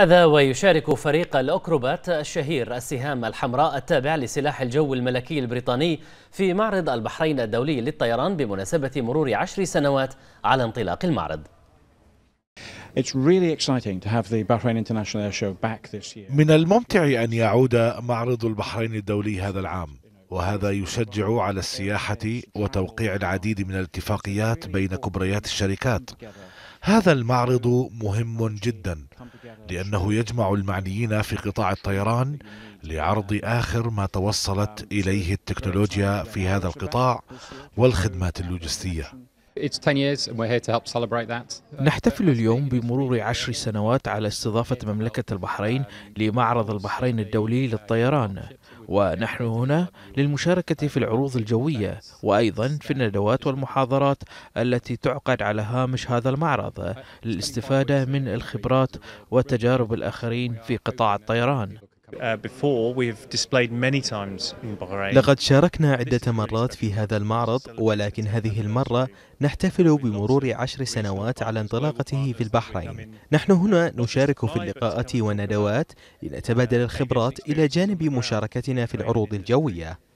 هذا ويشارك فريق الأكروبات الشهير السهام الحمراء التابع لسلاح الجو الملكي البريطاني في معرض البحرين الدولي للطيران بمناسبة مرور عشر سنوات على انطلاق المعرض من الممتع أن يعود معرض البحرين الدولي هذا العام وهذا يشجع على السياحة وتوقيع العديد من الاتفاقيات بين كبريات الشركات هذا المعرض مهم جدا لأنه يجمع المعنيين في قطاع الطيران لعرض آخر ما توصلت إليه التكنولوجيا في هذا القطاع والخدمات اللوجستية نحتفل اليوم بمرور عشر سنوات على استضافة مملكة البحرين لمعرض البحرين الدولي للطيران ونحن هنا للمشاركة في العروض الجوية وأيضا في الندوات والمحاضرات التي تعقد على هامش هذا المعرض للاستفادة من الخبرات وتجارب الآخرين في قطاع الطيران Uh, لقد شاركنا عدة مرات في هذا المعرض ولكن هذه المرة نحتفل بمرور عشر سنوات على انطلاقته في البحرين نحن هنا نشارك في اللقاءات والندوات لنتبادل الخبرات إلى جانب مشاركتنا في العروض الجوية